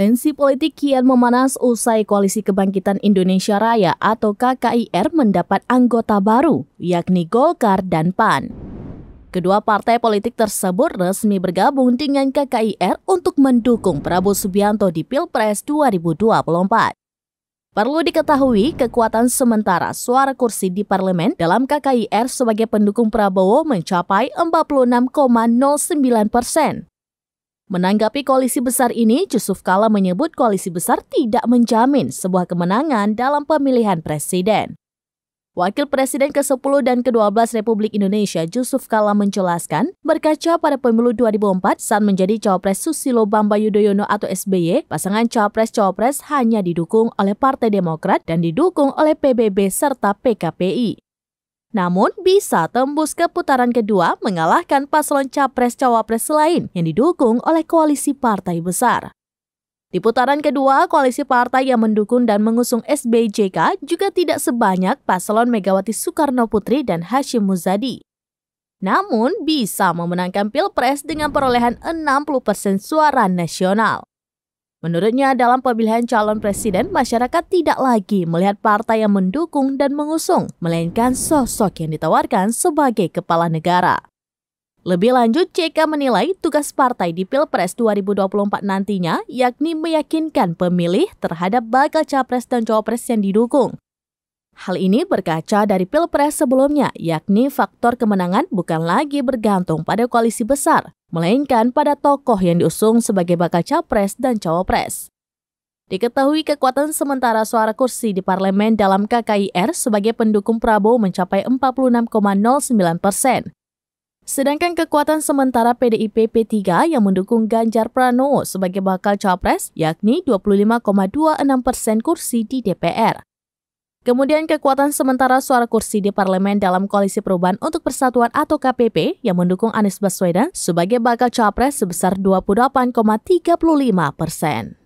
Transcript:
Tensi politik kian memanas usai Koalisi Kebangkitan Indonesia Raya atau KKIR mendapat anggota baru, yakni Golkar dan PAN. Kedua partai politik tersebut resmi bergabung dengan KKIR untuk mendukung Prabowo Subianto di Pilpres 2024. Perlu diketahui, kekuatan sementara suara kursi di parlemen dalam KKIR sebagai pendukung Prabowo mencapai 46,09 persen. Menanggapi koalisi besar ini, Yusuf Kala menyebut koalisi besar tidak menjamin sebuah kemenangan dalam pemilihan presiden. Wakil Presiden ke-10 dan ke-12 Republik Indonesia Yusuf Kala menjelaskan, berkaca pada pemilu 2004 saat menjadi cawapres Susilo Bambang Yudhoyono atau SBY, pasangan cawapres-cawapres hanya didukung oleh Partai Demokrat dan didukung oleh PBB serta PKPI namun bisa tembus ke putaran kedua mengalahkan paslon capres-cawapres lain yang didukung oleh koalisi partai besar. Di putaran kedua, koalisi partai yang mendukung dan mengusung SBJK juga tidak sebanyak paslon Megawati Soekarno Putri dan Hashim Muzadi. Namun, bisa memenangkan Pilpres dengan perolehan 60% suara nasional. Menurutnya, dalam pemilihan calon presiden, masyarakat tidak lagi melihat partai yang mendukung dan mengusung, melainkan sosok yang ditawarkan sebagai kepala negara. Lebih lanjut, CK menilai tugas partai di Pilpres 2024 nantinya yakni meyakinkan pemilih terhadap bakal capres dan cawapres yang didukung. Hal ini berkaca dari Pilpres sebelumnya, yakni faktor kemenangan bukan lagi bergantung pada koalisi besar, melainkan pada tokoh yang diusung sebagai bakal capres dan cawapres. Diketahui kekuatan sementara suara kursi di parlemen dalam KKIR sebagai pendukung Prabowo mencapai 46,09 persen. Sedangkan kekuatan sementara PDIP P3 yang mendukung Ganjar Pranowo sebagai bakal capres yakni 25,26 persen kursi di DPR. Kemudian kekuatan sementara suara kursi di parlemen dalam Koalisi Perubahan untuk Persatuan atau KPP yang mendukung Anies Baswedan sebagai bakal capres sebesar 28,35 persen.